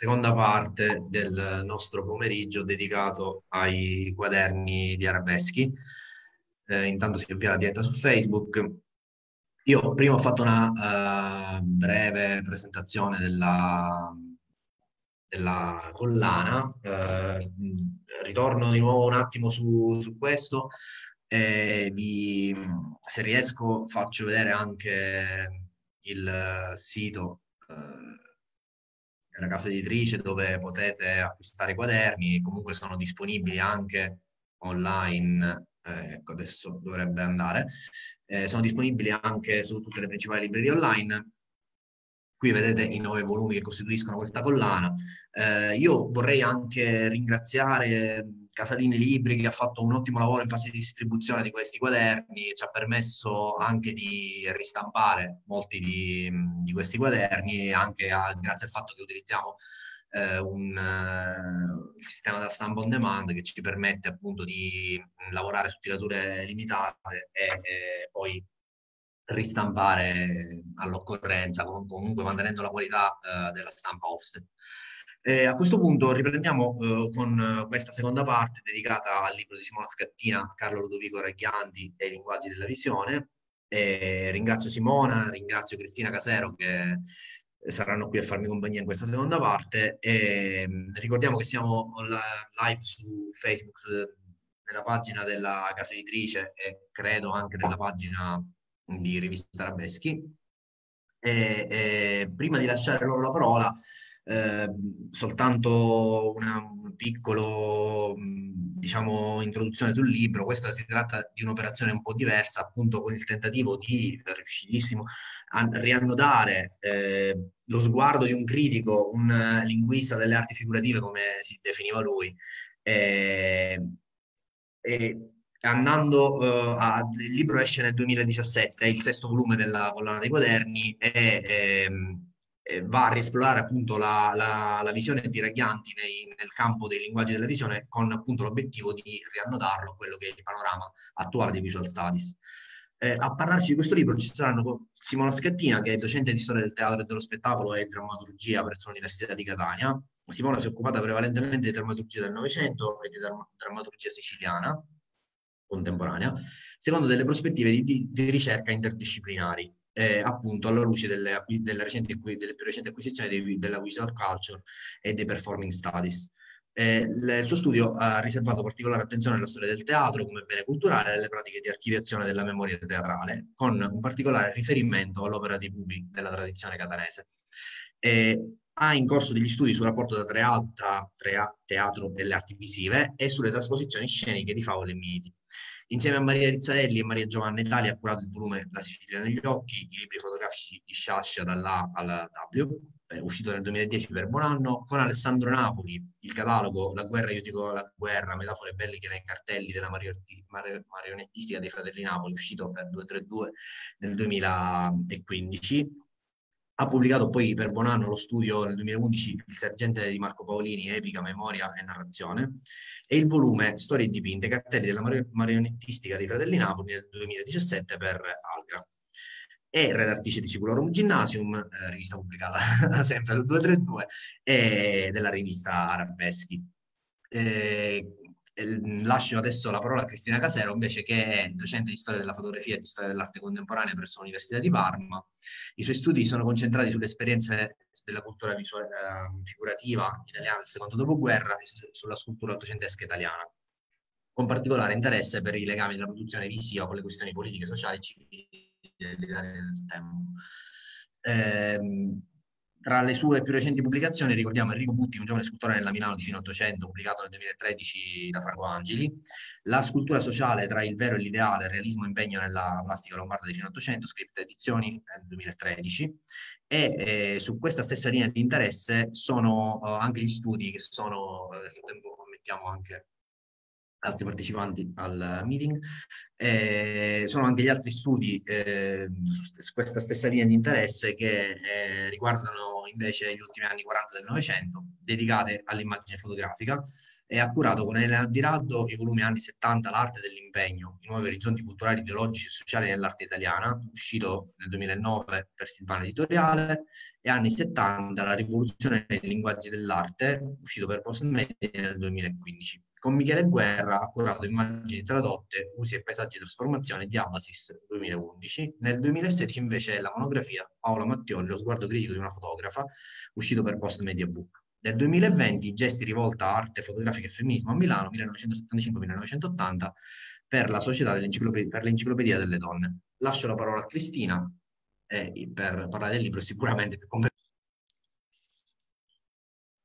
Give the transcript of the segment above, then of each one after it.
seconda parte del nostro pomeriggio dedicato ai quaderni di Arabeschi. Eh, intanto si avvia la diretta su Facebook. Io prima ho fatto una uh, breve presentazione della, della collana, eh, ritorno di nuovo un attimo su, su questo e vi, se riesco faccio vedere anche il sito eh, è casa editrice dove potete acquistare i quaderni, comunque sono disponibili anche online, eh, ecco adesso dovrebbe andare, eh, sono disponibili anche su tutte le principali librerie online. Qui vedete i nove volumi che costituiscono questa collana. Eh, io vorrei anche ringraziare Casalini Libri che ha fatto un ottimo lavoro in fase di distribuzione di questi quaderni, e ci ha permesso anche di ristampare molti di, di questi quaderni, anche a, grazie al fatto che utilizziamo eh, un, eh, il sistema della stampa on demand che ci permette appunto di lavorare su tirature limitate e, e poi ristampare all'occorrenza, comunque mantenendo la qualità eh, della stampa offset. Eh, a questo punto riprendiamo eh, con eh, questa seconda parte dedicata al libro di Simona Scattina, Carlo Ludovico Raghianti e i linguaggi della visione. Eh, ringrazio Simona, ringrazio Cristina Casero che eh, saranno qui a farmi compagnia in questa seconda parte. E, mm, ricordiamo che siamo live su Facebook, su, nella pagina della casa editrice e credo anche nella pagina di Rivista Arabeschi. E, e, prima di lasciare loro la parola, eh, soltanto una piccola diciamo, introduzione sul libro, questa si tratta di un'operazione un po' diversa, appunto con il tentativo di, riuscitissimo, a riannodare eh, lo sguardo di un critico, un linguista delle arti figurative, come si definiva lui, ehm, e, eh, andando eh, a, il libro esce nel 2017 è il sesto volume della collana dei quaderni e ehm, eh, va a riesplorare appunto la, la, la visione di Raghianti nei, nel campo dei linguaggi della visione con appunto l'obiettivo di riannodarlo quello che è il panorama attuale di Visual Studies. Eh, a parlarci di questo libro ci saranno Simona Scattina, che è docente di storia del teatro e dello spettacolo e drammaturgia presso l'Università di Catania. Simona si è occupata prevalentemente di drammaturgia del Novecento e di drammaturgia siciliana contemporanea, secondo delle prospettive di, di, di ricerca interdisciplinari eh, appunto alla luce delle, delle, recenti, delle più recenti acquisizioni dei, della Visual Culture e dei Performing Studies. Eh, il suo studio ha riservato particolare attenzione alla storia del teatro come bene culturale e alle pratiche di archiviazione della memoria teatrale, con un particolare riferimento all'opera di Pupi della tradizione catanese. Eh, ha in corso degli studi sul rapporto tra teatro, teatro e le arti visive e sulle trasposizioni sceniche di favole e miti. Insieme a Maria Rizzarelli e Maria Giovanna Italia ha curato il volume La Sicilia negli occhi, i libri fotografici di Sciascia dalla A alla W, eh, uscito nel 2010 per Buonanno, con Alessandro Napoli, il catalogo La guerra, io dico la guerra, metafore che nei cartelli della marionettistica dei fratelli Napoli, uscito per 232 nel 2015 ha pubblicato poi per Bonanno lo studio nel 2011 Il sergente di Marco Paolini, Epica, Memoria e Narrazione, e il volume Storie dipinte, cartelli della marionettistica dei Fratelli Napoli nel 2017 per Algra. È redattrice di Siculorum Gymnasium, eh, rivista pubblicata sempre dal 232, e della rivista Arabeschi. Eh, lascio adesso la parola a Cristina Casero, invece che è docente di storia della fotografia e di storia dell'arte contemporanea presso l'Università di Parma. I suoi studi sono concentrati sulle esperienze della cultura visuale, ehm, figurativa italiana del secondo dopoguerra e sulla scultura ottocentesca italiana, con particolare interesse per i legami della produzione visiva con le questioni politiche, sociali e civili dell'Italia del tempo. Ehm, tra le sue più recenti pubblicazioni ricordiamo Enrico Butti, un giovane scultore nella Milano di fine 800, pubblicato nel 2013 da Franco Angeli, La scultura sociale tra il vero e l'ideale, realismo e impegno nella plastica lombarda di fine 800, script edizioni nel 2013, e eh, su questa stessa linea di interesse sono eh, anche gli studi che sono, eh, nel frattempo mettiamo anche altri partecipanti al meeting. Eh, sono anche gli altri studi eh, su questa stessa linea di interesse che eh, riguardano invece gli ultimi anni 40 del Novecento, dedicate all'immagine fotografica. E ha curato con Elena Di Raddo i volumi anni 70 L'arte dell'impegno, i nuovi orizzonti culturali, ideologici e sociali nell'arte italiana, uscito nel 2009 per Silvana Editoriale, e anni 70 La rivoluzione nei linguaggi dell'arte, uscito per Post Media nel 2015. Con Michele Guerra ha curato immagini tradotte, usi e paesaggi di trasformazione di Abbasis 2011. Nel 2016 invece è la monografia Paola Mattioli, lo sguardo critico di una fotografa, uscito per Post Media Book. Nel 2020 Gesti rivolta a arte fotografica e femminismo a Milano 1975-1980 per la Società per l'Enciclopedia delle Donne. Lascio la parola a Cristina eh, per parlare del libro sicuramente più competente.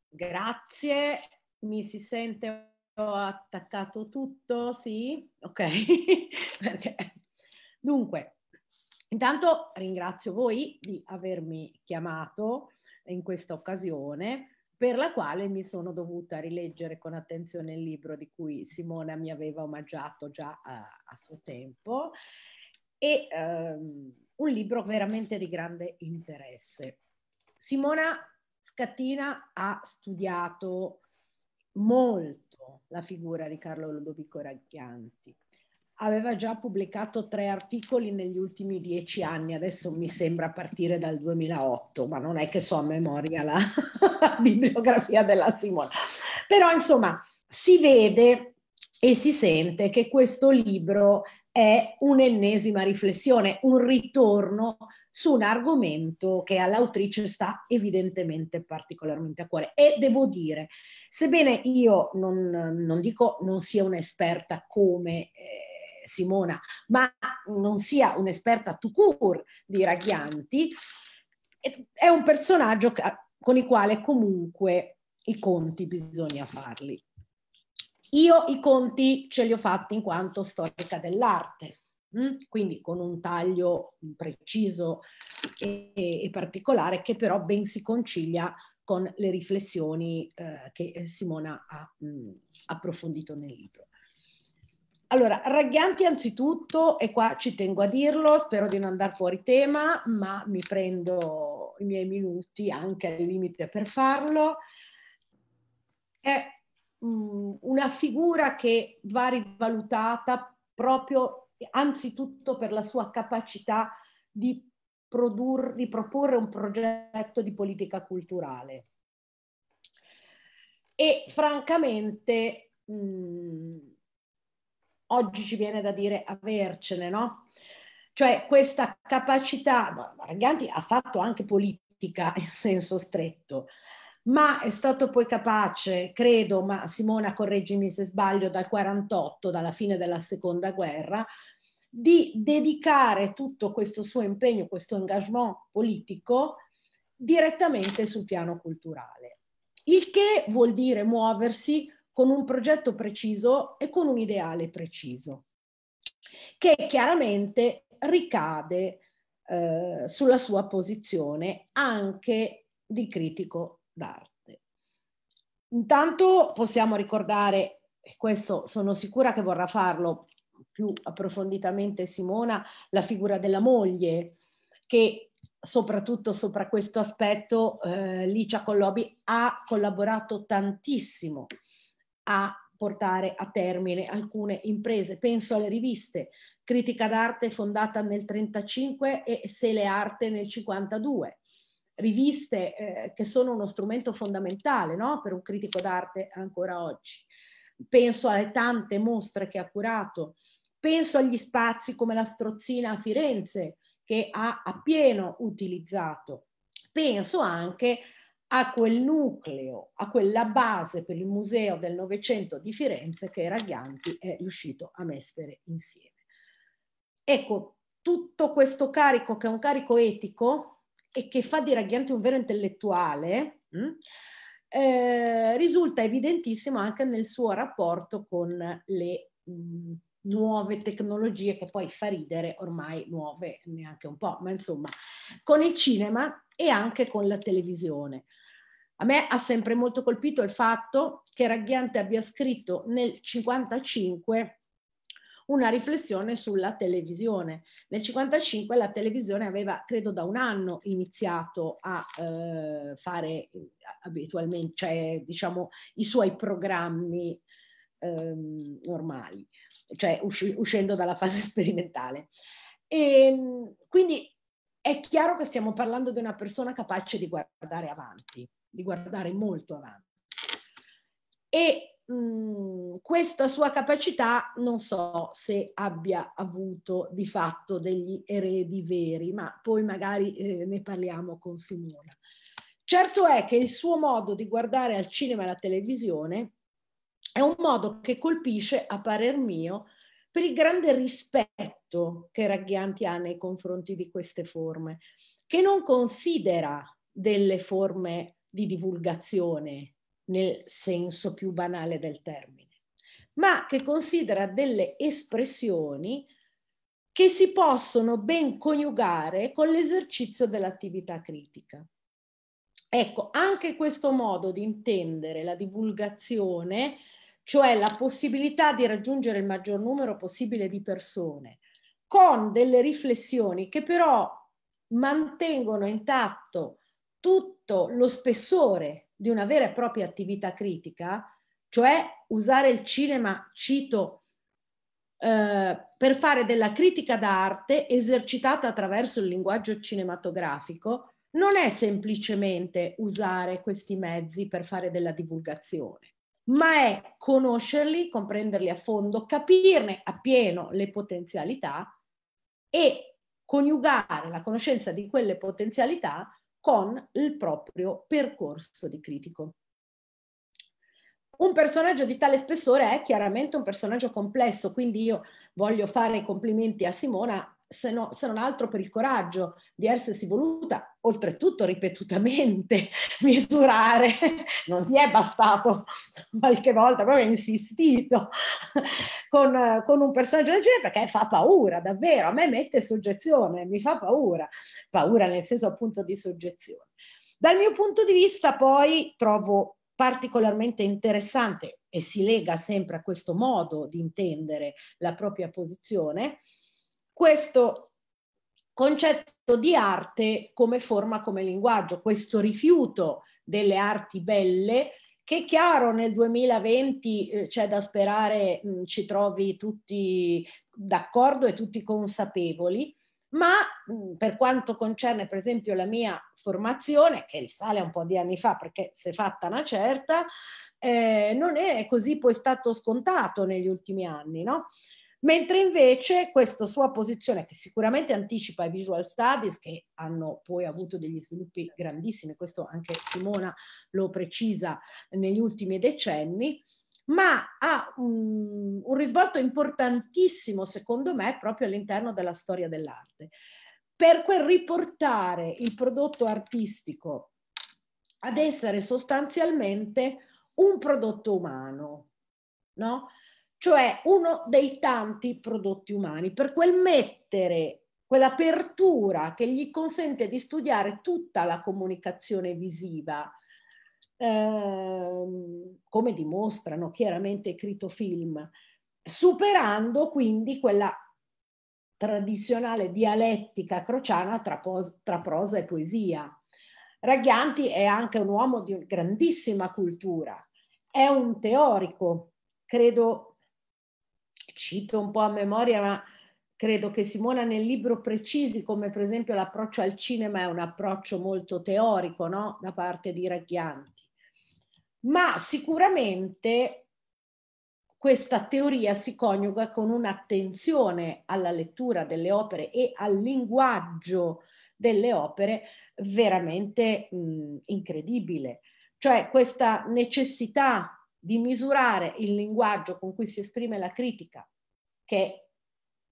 Grazie, mi si sente ho attaccato tutto, sì, ok, perché... Dunque, intanto ringrazio voi di avermi chiamato in questa occasione per la quale mi sono dovuta rileggere con attenzione il libro di cui Simona mi aveva omaggiato già a, a suo tempo e um, un libro veramente di grande interesse. Simona Scattina ha studiato molto la figura di Carlo Ludovico Raghianti. Aveva già pubblicato tre articoli negli ultimi dieci anni, adesso mi sembra a partire dal 2008, ma non è che so a memoria la, la bibliografia della Simona. Però insomma si vede e si sente che questo libro è un'ennesima riflessione, un ritorno su un argomento che all'autrice sta evidentemente particolarmente a cuore. E devo dire, sebbene io non, non dico non sia un'esperta come eh, Simona, ma non sia un'esperta to court di Raghianti, è un personaggio con il quale comunque i conti bisogna farli. Io i conti ce li ho fatti in quanto storica dell'arte, mm? quindi con un taglio preciso e, e, particolare che però ben si concilia con le riflessioni eh, che Simona ha mh, mm, approfondito nel libro. Allora, Raghianti anzitutto, e qua ci tengo a dirlo, spero di non andare fuori tema, ma mi prendo i miei minuti anche al limite per farlo, è mh, mm, una figura che va rivalutata proprio anzitutto per la sua capacità di, produrre, di proporre un progetto di politica culturale. E francamente mh, mm, oggi ci viene da dire avercene, no? Cioè questa capacità, Marghianti ha fatto anche politica in senso stretto, ma è stato poi capace, credo, ma Simona correggimi se sbaglio, dal 48, dalla fine della seconda guerra, di dedicare tutto questo suo impegno, questo engagement politico direttamente sul piano culturale. Il che vuol dire muoversi con un progetto preciso e con un ideale preciso, che chiaramente ricade eh, sulla sua posizione anche di critico d'arte. Intanto possiamo ricordare, e questo sono sicura che vorrà farlo più approfonditamente Simona, la figura della moglie, che soprattutto sopra questo aspetto eh, Licia Collobi ha collaborato tantissimo a portare a termine alcune imprese. Penso alle riviste Critica d'arte fondata nel 1935 e Sele Arte nel 1952 riviste eh, che sono uno strumento fondamentale no? per un critico d'arte ancora oggi. Penso alle tante mostre che ha curato, penso agli spazi come la Strozzina a Firenze che ha appieno utilizzato, penso anche a quel nucleo, a quella base per il Museo del Novecento di Firenze che Ragghianti è riuscito a mettere insieme. Ecco, tutto questo carico, che è un carico etico, e che fa di Raghiante un vero intellettuale, mh, mm, eh, risulta evidentissimo anche nel suo rapporto con le mh, mm, nuove tecnologie che poi fa ridere ormai nuove neanche un po', ma insomma, con il cinema e anche con la televisione. A me ha sempre molto colpito il fatto che Raghiante abbia scritto nel 1955 una riflessione sulla televisione. Nel 1955 la televisione aveva, credo, da un anno iniziato a eh, fare eh, abitualmente, cioè diciamo i suoi programmi ehm, normali, cioè usci uscendo dalla fase sperimentale. E, ehm, quindi è chiaro che stiamo parlando di una persona capace di guardare avanti, di guardare molto avanti. E Mhmm, questa sua capacità non so se abbia avuto di fatto degli eredi veri, ma poi magari eh, ne parliamo con Simona. Certo è che il suo modo di guardare al cinema e alla televisione è un modo che colpisce, a parer mio, per il grande rispetto che Raghianti ha nei confronti di queste forme, che non considera delle forme di divulgazione nel senso più banale del termine, ma che considera delle espressioni che si possono ben coniugare con l'esercizio dell'attività critica. Ecco, anche questo modo di intendere la divulgazione, cioè la possibilità di raggiungere il maggior numero possibile di persone, con delle riflessioni che però mantengono intatto tutto lo spessore di una vera e propria attività critica, cioè usare il cinema, cito, eh, per fare della critica d'arte esercitata attraverso il linguaggio cinematografico, non è semplicemente usare questi mezzi per fare della divulgazione, ma è conoscerli, comprenderli a fondo, capirne appieno le potenzialità e coniugare la conoscenza di quelle potenzialità con il proprio percorso di critico. Un personaggio di tale spessore è chiaramente un personaggio complesso, quindi io voglio fare i complimenti a Simona se, no, se, non altro per il coraggio di essersi voluta, oltretutto ripetutamente, misurare. Non gli è bastato qualche volta, proprio insistito con, con un personaggio del genere perché fa paura, davvero. A me mette soggezione, mi fa paura. Paura nel senso appunto di soggezione. Dal mio punto di vista poi trovo particolarmente interessante e si lega sempre a questo modo di intendere la propria posizione, questo concetto di arte come forma, come linguaggio, questo rifiuto delle arti belle che è chiaro nel 2020 eh, c'è da sperare mh, mm, ci trovi tutti d'accordo e tutti consapevoli, ma mh, mm, per quanto concerne per esempio la mia formazione, che risale a un po' di anni fa perché si è fatta una certa, eh, non è così poi stato scontato negli ultimi anni, no? mentre invece questa sua posizione che sicuramente anticipa i visual studies che hanno poi avuto degli sviluppi grandissimi, questo anche Simona lo precisa negli ultimi decenni, ma ha un, un risvolto importantissimo secondo me proprio all'interno della storia dell'arte, per quel riportare il prodotto artistico ad essere sostanzialmente un prodotto umano, no? cioè uno dei tanti prodotti umani, per quel mettere, quell'apertura che gli consente di studiare tutta la comunicazione visiva, ehm, come dimostrano chiaramente i critofilm, superando quindi quella tradizionale dialettica crociana tra, pos- tra prosa e poesia. Raghianti è anche un uomo di grandissima cultura, è un teorico, credo cito un po' a memoria, ma credo che Simona nel libro precisi come per esempio l'approccio al cinema è un approccio molto teorico no? da parte di Raghianti, ma sicuramente questa teoria si coniuga con un'attenzione alla lettura delle opere e al linguaggio delle opere veramente mh, incredibile. Cioè questa necessità di misurare il linguaggio con cui si esprime la critica, che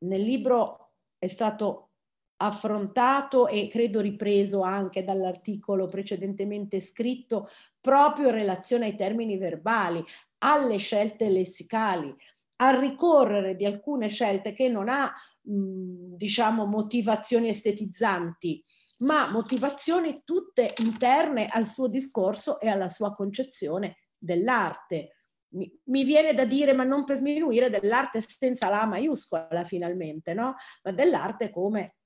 nel libro è stato affrontato e credo ripreso anche dall'articolo precedentemente scritto proprio in relazione ai termini verbali, alle scelte lessicali, al ricorrere di alcune scelte che non ha diciamo motivazioni estetizzanti, ma motivazioni tutte interne al suo discorso e alla sua concezione dell'arte. Mi, mi viene da dire, ma non per sminuire, dell'arte senza la maiuscola finalmente, no? Ma dell'arte come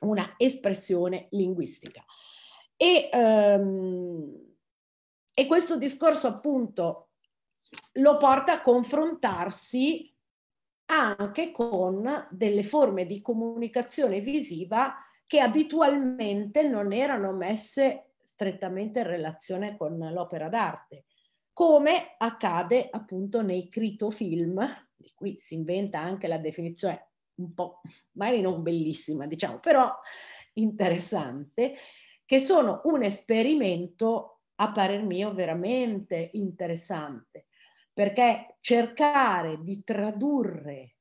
una espressione linguistica. E, ehm, e questo discorso appunto lo porta a confrontarsi anche con delle forme di comunicazione visiva che abitualmente non erano messe strettamente in relazione con l'opera d'arte come accade appunto nei critofilm, di cui si inventa anche la definizione un po', magari non bellissima, diciamo, però interessante, che sono un esperimento a parer mio veramente interessante, perché cercare di tradurre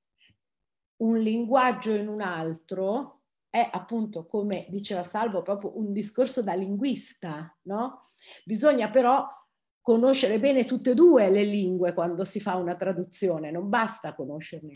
un linguaggio in un altro è appunto, come diceva Salvo, proprio un discorso da linguista, no? Bisogna però conoscere bene tutte e due le lingue quando si fa una traduzione, non basta conoscerne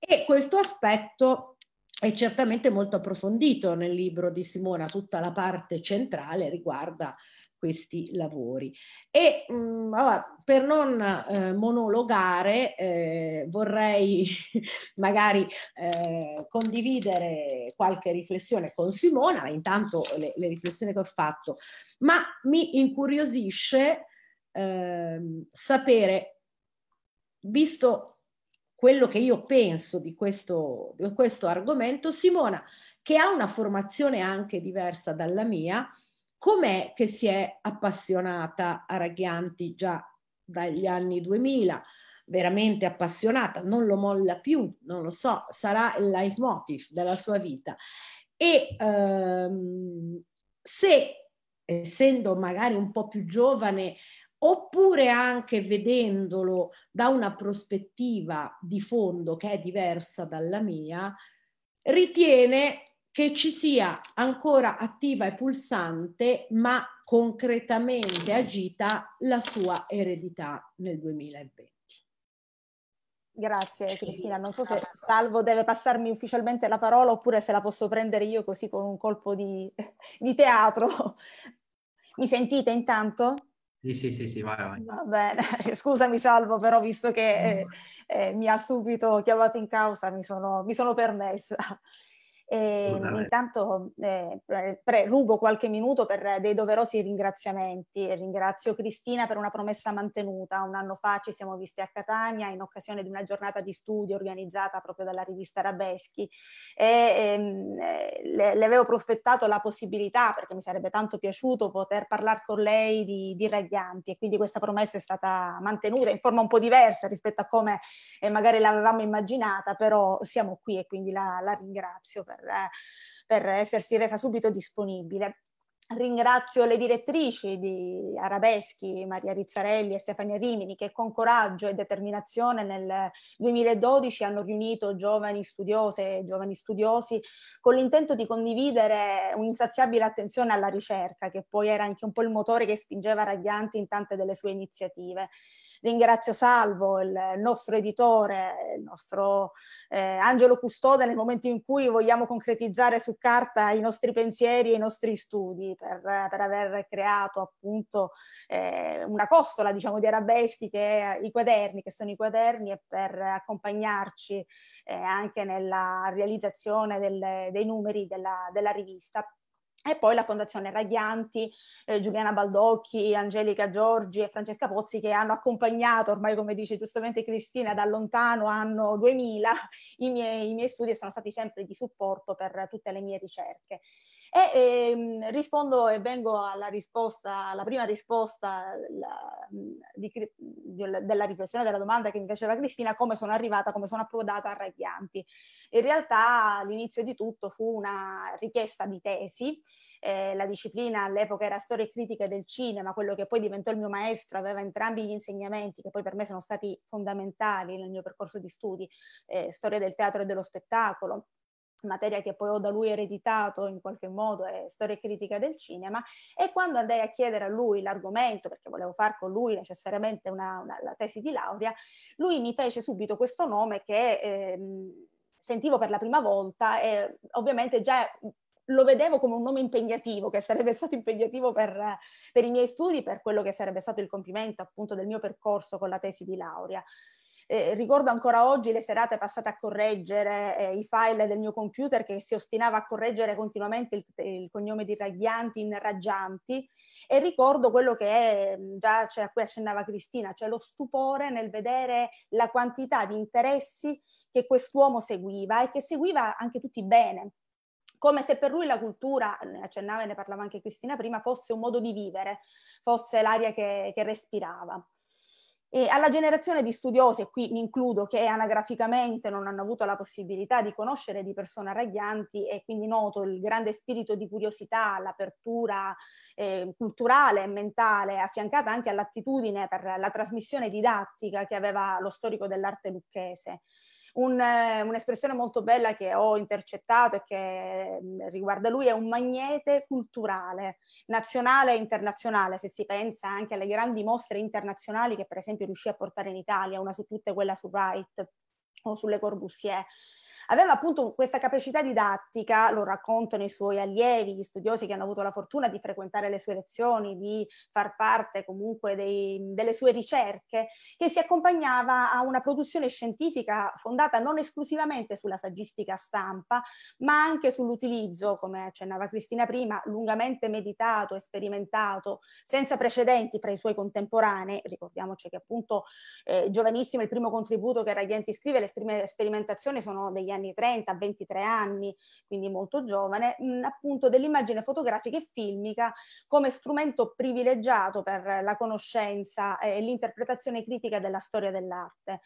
E questo aspetto è certamente molto approfondito nel libro di Simona, tutta la parte centrale riguarda questi lavori. E mh, mm, allora, per non eh, monologare eh, vorrei magari eh, condividere qualche riflessione con Simona, intanto le, le riflessioni che ho fatto, ma mi incuriosisce Ehm, sapere, visto quello che io penso di questo, di questo argomento, Simona, che ha una formazione anche diversa dalla mia, com'è che si è appassionata a Raghianti già dagli anni 2000? veramente appassionata, non lo molla più, non lo so, sarà il leitmotiv della sua vita. E ehm, se, essendo magari un po' più giovane, oppure anche vedendolo da una prospettiva di fondo che è diversa dalla mia, ritiene che ci sia ancora attiva e pulsante, ma concretamente agita la sua eredità nel 2020. Grazie Cristina, non so se Salvo deve passarmi ufficialmente la parola oppure se la posso prendere io così con un colpo di, di teatro. Mi sentite intanto? Sì, sì, sì, sì, vai, vai. Va bene, scusami Salvo, però visto che eh, eh, mi ha subito chiamato in causa, mi sono, mi sono permessa. Ehm, e intanto eh, pre- rubo qualche minuto per dei doverosi ringraziamenti. Ringrazio Cristina per una promessa mantenuta. Un anno fa ci siamo visti a Catania in occasione di una giornata di studio organizzata proprio dalla rivista Rabeschi e ehm, eh, le, le, avevo prospettato la possibilità, perché mi sarebbe tanto piaciuto poter parlare con lei di, di Raglianti e quindi questa promessa è stata mantenuta in forma un po' diversa rispetto a come eh, magari l'avevamo immaginata, però siamo qui e quindi la, la ringrazio per, per essersi resa subito disponibile. Ringrazio le direttrici di Arabeschi, Maria Rizzarelli e Stefania Rimini, che con coraggio e determinazione nel 2012 hanno riunito giovani studiose e giovani studiosi con l'intento di condividere un'insaziabile attenzione alla ricerca, che poi era anche un po' il motore che spingeva Ragghianti in tante delle sue iniziative ringrazio Salvo, il nostro editore, il nostro eh, angelo custode nel momento in cui vogliamo concretizzare su carta i nostri pensieri e i nostri studi per, per aver creato appunto eh, una costola diciamo di arabeschi che è i quaderni, che sono i quaderni e per accompagnarci eh, anche nella realizzazione del, dei numeri della, della rivista e poi la Fondazione Ragghianti, eh, Giuliana Baldocchi, Angelica Giorgi e Francesca Pozzi che hanno accompagnato, ormai come dice giustamente Cristina, da lontano anno 2000 i miei, i miei studi sono stati sempre di supporto per tutte le mie ricerche. E ehm, rispondo e vengo alla risposta, alla prima risposta la, di, di, della riflessione, della domanda che mi faceva Cristina, come sono arrivata, come sono approdata a Rai Pianti. In realtà l'inizio di tutto fu una richiesta di tesi eh, la disciplina all'epoca era storia e critica del cinema, quello che poi diventò il mio maestro, aveva entrambi gli insegnamenti che poi per me sono stati fondamentali nel mio percorso di studi, eh, storia del teatro e dello spettacolo, materia che poi ho da lui ereditato in qualche modo, è storia e critica del cinema, e quando andai a chiedere a lui l'argomento, perché volevo fare con lui necessariamente una, una, la tesi di laurea, lui mi fece subito questo nome che ehm, sentivo per la prima volta e ovviamente già lo vedevo come un nome impegnativo, che sarebbe stato impegnativo per, per, i miei studi, per quello che sarebbe stato il compimento appunto del mio percorso con la tesi di laurea. Eh, ricordo ancora oggi le serate passate a correggere eh, i file del mio computer che si ostinava a correggere continuamente il, il cognome di Ragghianti in Raggianti e ricordo quello che è, mm, già cioè, a cui accennava Cristina, cioè lo stupore nel vedere la quantità di interessi che quest'uomo seguiva e che seguiva anche tutti bene, come se per lui la cultura, ne accennava e ne parlava anche Cristina prima, fosse un modo di vivere, fosse l'aria che, che respirava. E alla generazione di studiosi, e qui mi includo, che anagraficamente non hanno avuto la possibilità di conoscere di persona Ragghianti e quindi noto il grande spirito di curiosità, l'apertura eh, culturale e mentale, affiancata anche all'attitudine per la trasmissione didattica che aveva lo storico dell'arte lucchese. Un, un'espressione molto bella che ho intercettato e che mm, riguarda lui è un magnete culturale, nazionale e internazionale, se si pensa anche alle grandi mostre internazionali che per esempio riuscì a portare in Italia, una su tutte quella su Wright o sulle Corbusier. Aveva appunto questa capacità didattica, lo raccontano i suoi allievi, gli studiosi che hanno avuto la fortuna di frequentare le sue lezioni, di far parte comunque dei, delle sue ricerche, che si accompagnava a una produzione scientifica fondata non esclusivamente sulla saggistica stampa, ma anche sull'utilizzo, come accennava Cristina prima, lungamente meditato e sperimentato, senza precedenti fra i suoi contemporanei. Ricordiamoci che appunto eh, giovanissimo il primo contributo che Raghenti scrive, le prime sperimentazioni sono degli anni anni 30, 23 anni, quindi molto giovane, mh, mm, appunto dell'immagine fotografica e filmica come strumento privilegiato per la conoscenza eh, e l'interpretazione critica della storia dell'arte.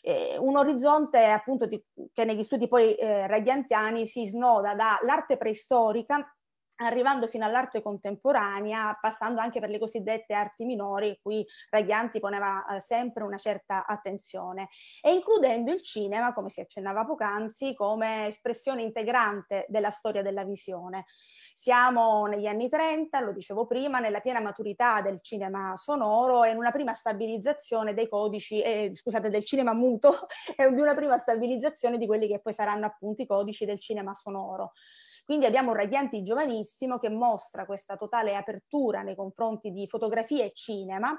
Eh, un orizzonte appunto di, che negli studi poi eh, radiantiani si snoda dall'arte preistorica arrivando fino all'arte contemporanea, passando anche per le cosiddette arti minori, cui Raglianti poneva eh, sempre una certa attenzione, e includendo il cinema, come si accennava poc'anzi, come espressione integrante della storia della visione. Siamo negli anni 30, lo dicevo prima, nella piena maturità del cinema sonoro e in una prima stabilizzazione dei codici, eh, scusate, del cinema muto e di una prima stabilizzazione di quelli che poi saranno appunto i codici del cinema sonoro. Quindi abbiamo un Radianti giovanissimo che mostra questa totale apertura nei confronti di fotografia e cinema,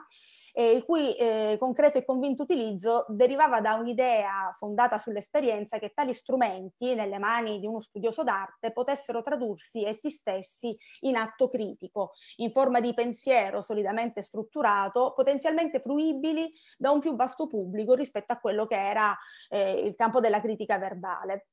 eh, il cui eh, concreto e convinto utilizzo derivava da un'idea fondata sull'esperienza che tali strumenti, nelle mani di uno studioso d'arte, potessero tradursi essi stessi in atto critico, in forma di pensiero solidamente strutturato, potenzialmente fruibili da un più vasto pubblico rispetto a quello che era eh, il campo della critica verbale.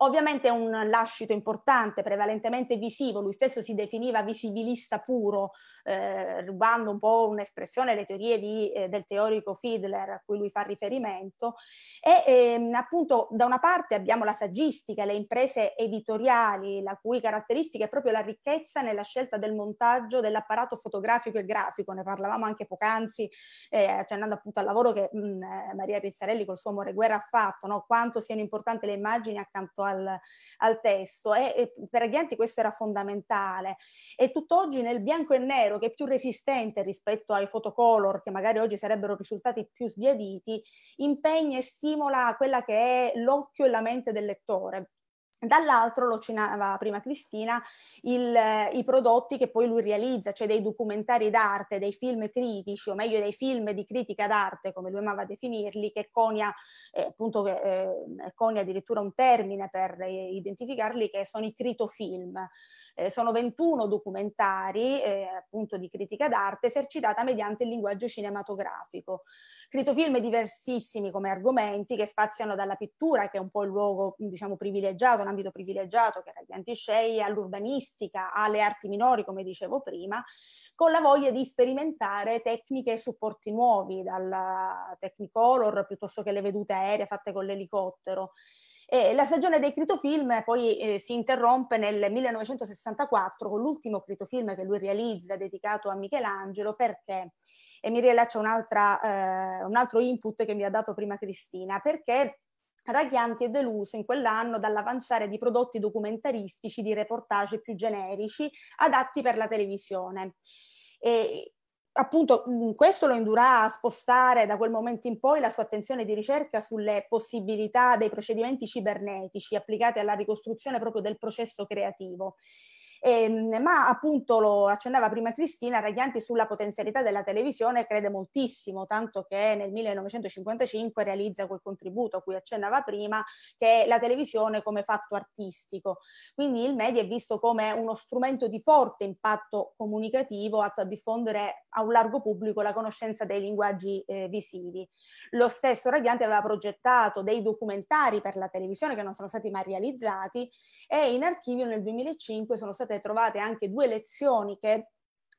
Ovviamente è un lascito importante, prevalentemente visivo, lui stesso si definiva visibilista puro, eh, rubando un po' un'espressione alle teorie di, eh, del teorico Fiedler a cui lui fa riferimento. E ehm, appunto da una parte abbiamo la saggistica, le imprese editoriali, la cui caratteristica è proprio la ricchezza nella scelta del montaggio dell'apparato fotografico e grafico, ne parlavamo anche poc'anzi, eh, accennando appunto al lavoro che mh, mm, eh, Maria Rizzarelli col suo Amore Guerra ha fatto, no? quanto siano importanti le immagini accanto a al, al testo e, e, per Aghianti questo era fondamentale e tutt'oggi nel bianco e nero che è più resistente rispetto ai fotocolor che magari oggi sarebbero risultati più sbiaditi impegna e stimola quella che è l'occhio e la mente del lettore Dall'altro lo citava prima Cristina, il, i prodotti che poi lui realizza, cioè dei documentari d'arte, dei film critici, o meglio dei film di critica d'arte, come lui amava definirli, che conia, eh, appunto, eh, conia addirittura un termine per identificarli, che sono i critofilm. Eh, sono 21 documentari, eh, appunto di critica d'arte, esercitata mediante il linguaggio cinematografico. Critofilm diversissimi come argomenti che spaziano dalla pittura, che è un po' il luogo diciamo, privilegiato, un ambito privilegiato che era gli antiscei, all'urbanistica, alle arti minori, come dicevo prima, con la voglia di sperimentare tecniche e supporti nuovi, dal Technicolor piuttosto che le vedute aeree fatte con l'elicottero. E la stagione dei critofilm poi eh, si interrompe nel 1964 con l'ultimo critofilm che lui realizza dedicato a Michelangelo perché, e mi rilascio eh, un altro input che mi ha dato prima Cristina, perché Raghianti è deluso in quell'anno dall'avanzare di prodotti documentaristici, di reportage più generici, adatti per la televisione. E appunto mm, questo lo indurrà a spostare da quel momento in poi la sua attenzione di ricerca sulle possibilità dei procedimenti cibernetici applicati alla ricostruzione proprio del processo creativo e, ehm, ma appunto lo accennava prima Cristina, Raglianti sulla potenzialità della televisione crede moltissimo, tanto che nel 1955 realizza quel contributo a cui accennava prima, che è la televisione come fatto artistico. Quindi il media è visto come uno strumento di forte impatto comunicativo atto a diffondere a un largo pubblico la conoscenza dei linguaggi eh, visivi. Lo stesso Raglianti aveva progettato dei documentari per la televisione che non sono stati mai realizzati e in archivio nel 2005 sono stati state trovate anche due lezioni che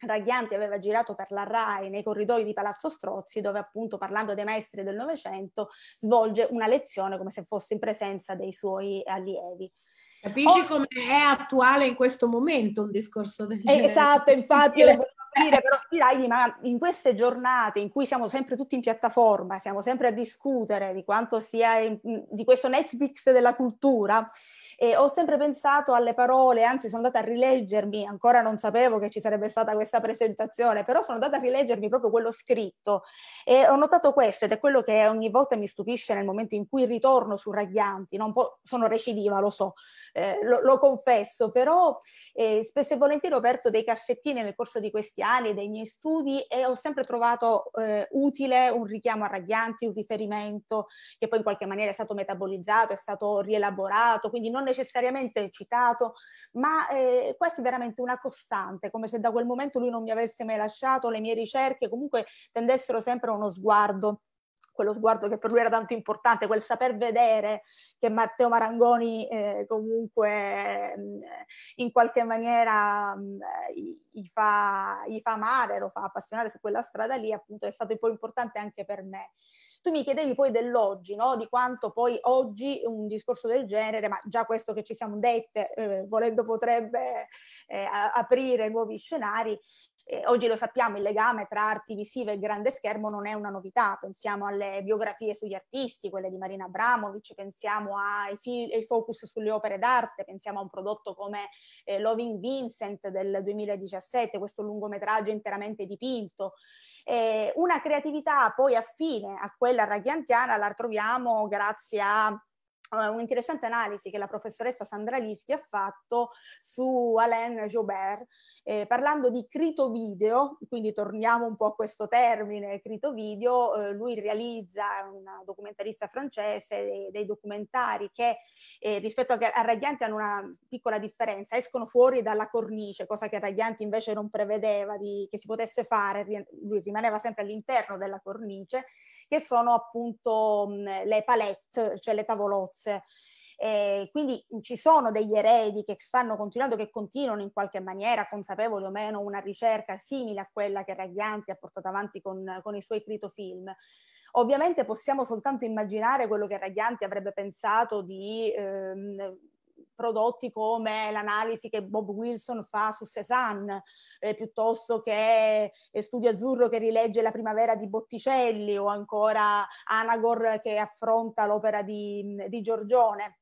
Ragghianti aveva girato per la RAI nei corridoi di Palazzo Strozzi, dove appunto parlando dei maestri del Novecento svolge una lezione come se fosse in presenza dei suoi allievi. Capisci oh, come è attuale in questo momento un discorso del eh, genere? Esatto, infatti lo volevo dire però Spiragli, ma in queste giornate in cui siamo sempre tutti in piattaforma, siamo sempre a discutere di quanto sia in, mm, di questo Netflix della cultura, e ho sempre pensato alle parole, anzi sono andata a rileggermi, ancora non sapevo che ci sarebbe stata questa presentazione, però sono andata a rileggermi proprio quello scritto e ho notato questo ed è quello che ogni volta mi stupisce nel momento in cui ritorno su Ragghianti, non po- sono recidiva, lo so, eh, lo, lo, confesso, però eh, spesso e volentieri ho aperto dei cassettini nel corso di questi anni, dei miei studi e ho sempre trovato eh, utile un richiamo a Ragghianti, un riferimento che poi in qualche maniera è stato metabolizzato, è stato rielaborato, quindi non necessariamente citato, ma eh, questa veramente una costante, come se da quel momento lui non mi avesse mai lasciato, le mie ricerche comunque tendessero sempre a uno sguardo quello sguardo che per lui era tanto importante, quel saper vedere che Matteo Marangoni eh, comunque mm, in qualche maniera mh, mm, gli, fa, gli fa amare, lo fa appassionare su quella strada lì, appunto è stato poi importante anche per me. Tu mi chiedevi poi dell'oggi, no? di quanto poi oggi un discorso del genere, ma già questo che ci siamo dette, eh, volendo potrebbe eh, aprire nuovi scenari, eh, oggi lo sappiamo, il legame tra arti visive e grande schermo non è una novità, pensiamo alle biografie sugli artisti, quelle di Marina Abramovic, pensiamo ai fi- focus sulle opere d'arte, pensiamo a un prodotto come eh, Loving Vincent del 2017, questo lungometraggio interamente dipinto. Eh, una creatività poi affine a quella raghiantiana la troviamo grazie a eh, un'interessante analisi che la professoressa Sandra Lischi ha fatto su Alain Jobert, eh, parlando di critovideo, quindi torniamo un po' a questo termine, critovideo, eh, lui realizza, è un documentarista francese, dei, dei documentari che eh, rispetto a, a hanno una piccola differenza, escono fuori dalla cornice, cosa che Raglianti invece non prevedeva di, che si potesse fare, lui rimaneva sempre all'interno della cornice, che sono appunto mh, le palette, cioè le tavolozze. Eh, quindi ci sono degli eredi che stanno continuando, che continuano in qualche maniera, consapevoli o meno, una ricerca simile a quella che Ragghianti ha portato avanti con, con i suoi critofilm. Ovviamente possiamo soltanto immaginare quello che Ragghianti avrebbe pensato di ehm, prodotti come l'analisi che Bob Wilson fa su Cézanne, eh, piuttosto che eh, Studio Azzurro che rilegge la primavera di Botticelli o ancora Anagor che affronta l'opera di, di Giorgione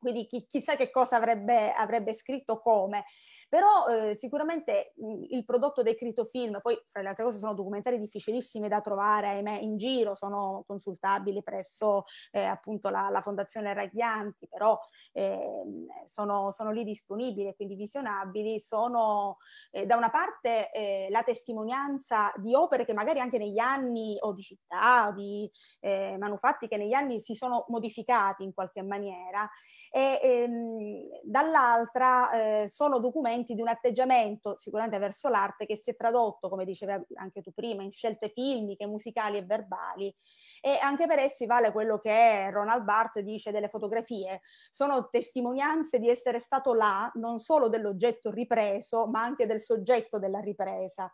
quindi chissà che cosa avrebbe, avrebbe, scritto come, però eh, sicuramente mm, il prodotto dei Critofilm, poi fra le altre cose sono documentari difficilissimi da trovare, ahimè, in giro, sono consultabili presso eh, appunto la, la, Fondazione Ragghianti, però eh, sono, sono, lì disponibili e quindi visionabili, sono eh, da una parte eh, la testimonianza di opere che magari anche negli anni o di città o di eh, manufatti che negli anni si sono modificati in qualche maniera e ehm, dall'altra sono documenti elementi di un atteggiamento sicuramente verso l'arte che si è tradotto, come dicevi anche tu prima, in scelte filmiche, musicali e verbali e anche per essi vale quello che Ronald Barth dice delle fotografie, sono testimonianze di essere stato là non solo dell'oggetto ripreso ma anche del soggetto della ripresa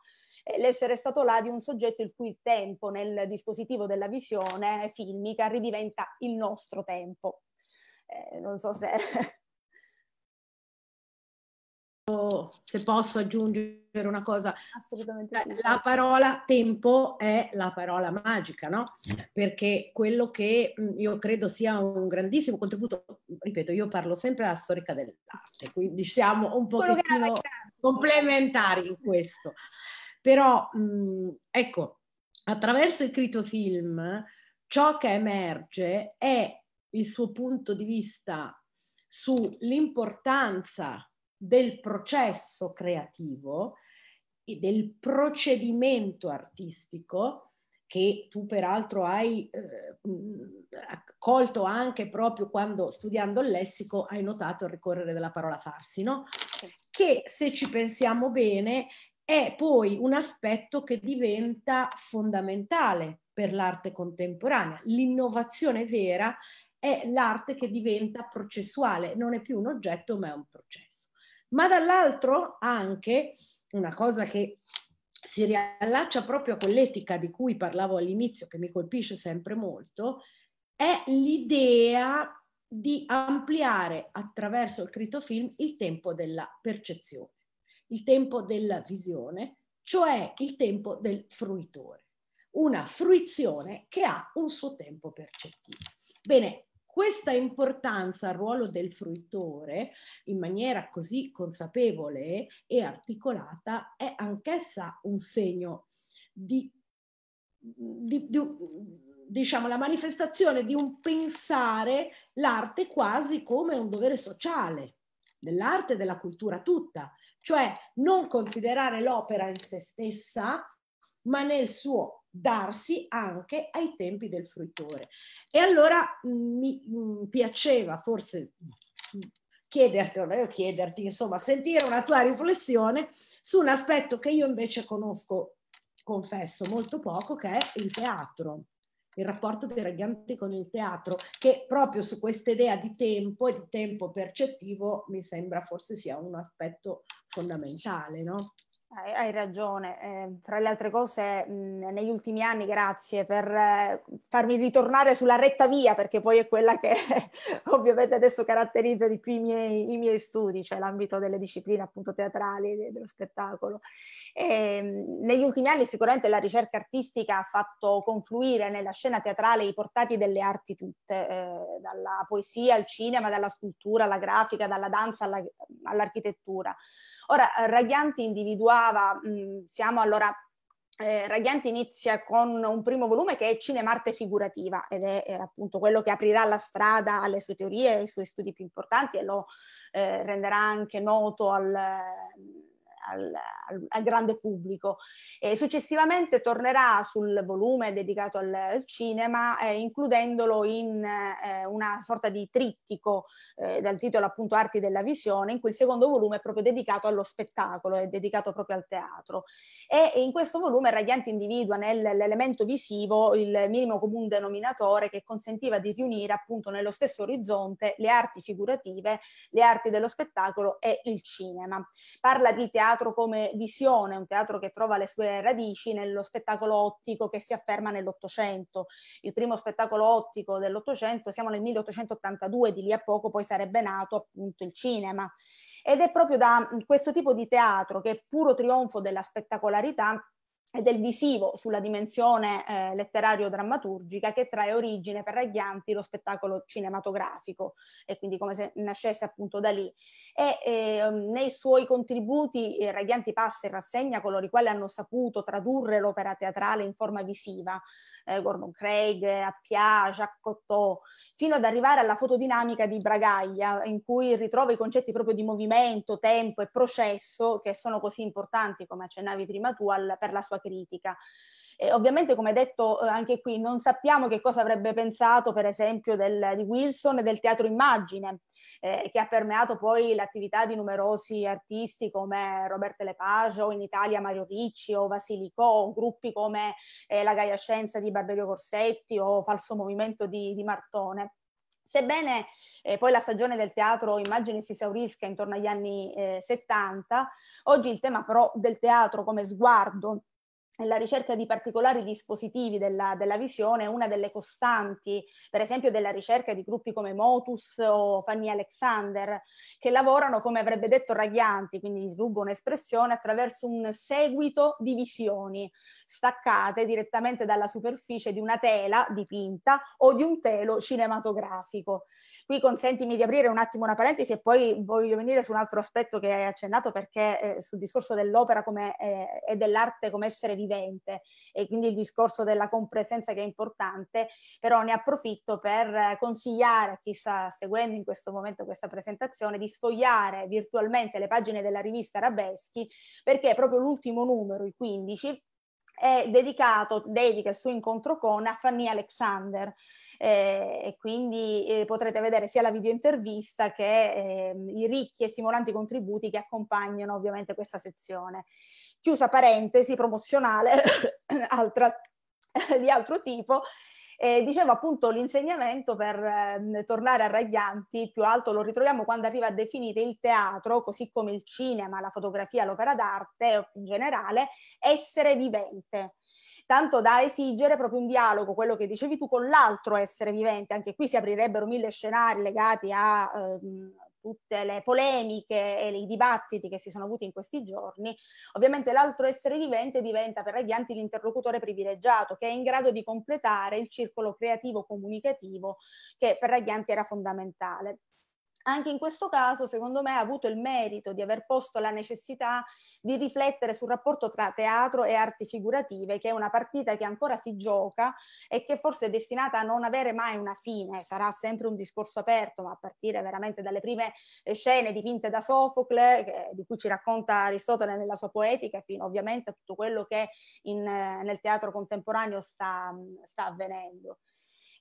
l'essere stato là di un soggetto il cui tempo nel dispositivo della visione filmica ridiventa il nostro tempo. Eh, non so se se posso aggiungere una cosa, assolutamente sì. la parola tempo è la parola magica, no? Perché quello che mm, io credo sia un grandissimo contributo, ripeto, io parlo sempre della storica dell'arte, quindi siamo un po' complementari in questo. Però mh, mm, ecco, attraverso il film ciò che emerge è il suo punto di vista sull'importanza del processo creativo e del procedimento artistico che tu peraltro hai eh, accolto anche proprio quando studiando il lessico hai notato il ricorrere della parola farsi, no? Che se ci pensiamo bene è poi un aspetto che diventa fondamentale per l'arte contemporanea. L'innovazione vera è l'arte che diventa processuale, non è più un oggetto ma è un processo ma dall'altro anche una cosa che si riallaccia proprio a quell'etica di cui parlavo all'inizio, che mi colpisce sempre molto, è l'idea di ampliare attraverso il film il tempo della percezione, il tempo della visione, cioè il tempo del fruitore. Una fruizione che ha un suo tempo percettivo. Bene, questa importanza al ruolo del fruitore in maniera così consapevole e articolata è anch'essa un segno di, di, di diciamo, la manifestazione di un pensare l'arte quasi come un dovere sociale dell'arte e della cultura tutta, cioè non considerare l'opera in se stessa, ma nel suo darsi anche ai tempi del fruitore. E allora mm, mi, mm, piaceva forse mm, chiederti, o chiederti, insomma, sentire una tua riflessione su un aspetto che io invece conosco, confesso, molto poco, che è il teatro il rapporto dei ragazzi con il teatro, che proprio su questa idea di tempo e di tempo percettivo mi sembra forse sia un aspetto fondamentale, no? Hai ragione, eh, fra le altre cose mh, mhmm, negli ultimi anni grazie per eh, farmi ritornare sulla retta via perché poi è quella che ovviamente adesso caratterizza di più i miei, i miei, studi, cioè l'ambito delle discipline appunto teatrali, dello spettacolo. E, ehm, mh, negli ultimi anni sicuramente la ricerca artistica ha fatto confluire nella scena teatrale i portati delle arti tutte, eh, dalla poesia al cinema, dalla scultura alla grafica, dalla danza alla, all'architettura. Ora, eh, Raganti individuava, mh, mm, siamo allora eh, Raganti inizia con un primo volume che è Cinemarte figurativa ed è, eh, appunto quello che aprirà la strada alle sue teorie, ai suoi studi più importanti e lo eh, renderà anche noto al al, al, al grande pubblico. E successivamente tornerà sul volume dedicato al, al cinema, eh, includendolo in eh, una sorta di trittico eh, dal titolo appunto Arti della visione, in cui il secondo volume è proprio dedicato allo spettacolo, è dedicato proprio al teatro. E, e in questo volume Radiante individua nell'elemento visivo il minimo comune denominatore che consentiva di riunire appunto nello stesso orizzonte le arti figurative, le arti dello spettacolo e il cinema. Parla di teatro teatro come visione, un teatro che trova le sue radici nello spettacolo ottico che si afferma nell'Ottocento. Il primo spettacolo ottico dell'Ottocento, siamo nel 1882, di lì a poco poi sarebbe nato appunto il cinema. Ed è proprio da questo tipo di teatro che è puro trionfo della spettacolarità e del visivo sulla dimensione eh, letterario-drammaturgica che trae origine per Ragghianti lo spettacolo cinematografico e quindi come se nascesse appunto da lì. E eh, nei suoi contributi eh, Ragghianti passa in rassegna coloro i quali hanno saputo tradurre l'opera teatrale in forma visiva, eh, Gordon Craig, Appia, Jacques Cocteau, fino ad arrivare alla fotodinamica di Bragaglia in cui ritrova i concetti proprio di movimento, tempo e processo che sono così importanti come accennavi prima tu al, per la sua critica. Eh, ovviamente, come detto eh, anche qui, non sappiamo che cosa avrebbe pensato, per esempio, del, di Wilson e del teatro immagine, eh, che ha permeato poi l'attività di numerosi artisti come Robert Lepage o in Italia Mario Ricci o Vasilicò, gruppi come eh, La Gaia Scienza di Barberio Corsetti o Falso Movimento di, di Martone. Sebbene eh, poi la stagione del teatro immagini si esaurisca intorno agli anni eh, 70, oggi il tema però del teatro come sguardo la ricerca di particolari dispositivi della, della, visione è una delle costanti, per esempio della ricerca di gruppi come Motus o Fanny Alexander, che lavorano, come avrebbe detto Raghianti, quindi rubo un'espressione, attraverso un seguito di visioni staccate direttamente dalla superficie di una tela dipinta o di un telo cinematografico. Qui consentimi di aprire un attimo una parentesi e poi voglio venire su un altro aspetto che hai accennato perché eh, sul discorso dell'opera eh, e eh, dell'arte come essere visibile vivente e quindi il discorso della compresenza che è importante, però ne approfitto per eh, consigliare a chi sta seguendo in questo momento questa presentazione di sfogliare virtualmente le pagine della rivista Rabeschi perché proprio l'ultimo numero, il 15, è dedicato, dedica il suo incontro con Fanny Alexander eh, e quindi eh, potrete vedere sia la videointervista che eh, i ricchi e stimolanti contributi che accompagnano ovviamente questa sezione chiusa parentesi promozionale altra, di altro tipo, eh, dicevo appunto l'insegnamento per eh, tornare a Raglianti più alto lo ritroviamo quando arriva a definire il teatro, così come il cinema, la fotografia, l'opera d'arte in generale, essere vivente tanto da esigere proprio un dialogo, quello che dicevi tu, con l'altro essere vivente. Anche qui si aprirebbero mille scenari legati a ehm, tutte le polemiche e i dibattiti che si sono avuti in questi giorni, ovviamente l'altro essere vivente diventa per Ragghianti l'interlocutore privilegiato che è in grado di completare il circolo creativo comunicativo che per Ragghianti era fondamentale. Anche in questo caso, secondo me, ha avuto il merito di aver posto la necessità di riflettere sul rapporto tra teatro e arti figurative, che è una partita che ancora si gioca e che forse è destinata a non avere mai una fine, sarà sempre un discorso aperto, ma a partire veramente dalle prime eh, scene dipinte da Sofocle, che, di cui ci racconta Aristotele nella sua poetica, fino ovviamente a tutto quello che in, eh, nel teatro contemporaneo sta, sta avvenendo.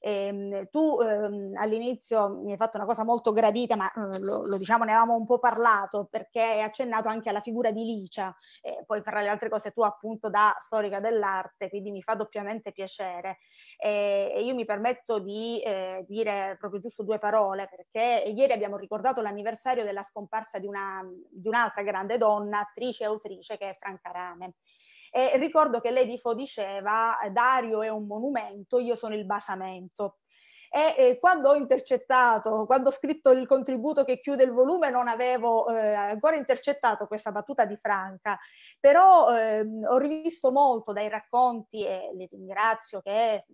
Ehm, tu ehm, all'inizio mi hai fatto una cosa molto gradita, ma eh, lo, lo, diciamo ne avevamo un po' parlato perché hai accennato anche alla figura di Licia, eh, poi fra le altre cose tu appunto da storica dell'arte, quindi mi fa doppiamente piacere. Eh, e io mi permetto di eh, dire proprio giusto due parole perché ieri abbiamo ricordato l'anniversario della scomparsa di, una, di un'altra grande donna, attrice e autrice che è Franca Rame. E ricordo che lei di Fo diceva eh, Dario è un monumento, io sono il basamento. E eh, quando ho intercettato, quando ho scritto il contributo che chiude il volume, non avevo eh, ancora intercettato questa battuta di Franca, però eh, ho rivisto molto dai racconti e le ringrazio che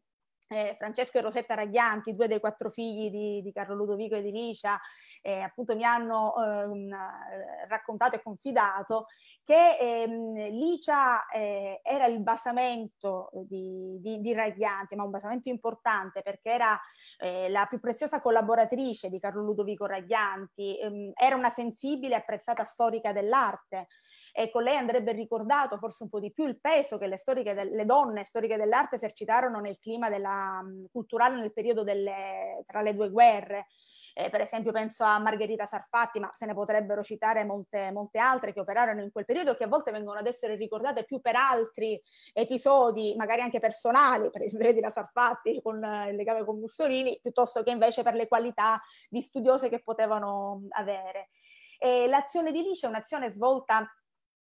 eh, Francesco e Rosetta Raglianti, due dei quattro figli di, di Carlo Ludovico e di Licia, eh, appunto mi hanno ehm, eh, raccontato e confidato che ehm, Licia eh, era il basamento di, di, di, Raglianti, ma un basamento importante perché era eh, la più preziosa collaboratrice di Carlo Ludovico Raglianti, ehm, era una sensibile e apprezzata storica dell'arte, Ecco, lei andrebbe ricordato forse un po' di più il peso che le, storiche de- le donne storiche dell'arte esercitarono nel clima della, mm, culturale nel periodo delle, tra le due guerre. Eh, per esempio penso a Margherita Sarfatti, ma se ne potrebbero citare molte, molte altre che operarono in quel periodo e che a volte vengono ad essere ricordate più per altri episodi, magari anche personali, per vedi la Sarfatti con il legame con Mussolini, piuttosto che invece per le qualità di studiose che potevano mm, avere. E l'azione di Lice è un'azione svolta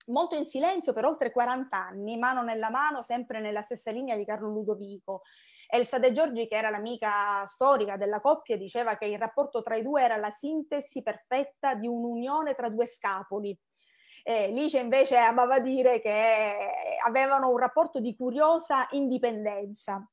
molto in silenzio per oltre 40 anni, mano nella mano, sempre nella stessa linea di Carlo Ludovico. Elsa De Giorgi, che era l'amica storica della coppia, diceva che il rapporto tra i due era la sintesi perfetta di un'unione tra due scapoli. Eh, Lice invece amava dire che avevano un rapporto di curiosa indipendenza.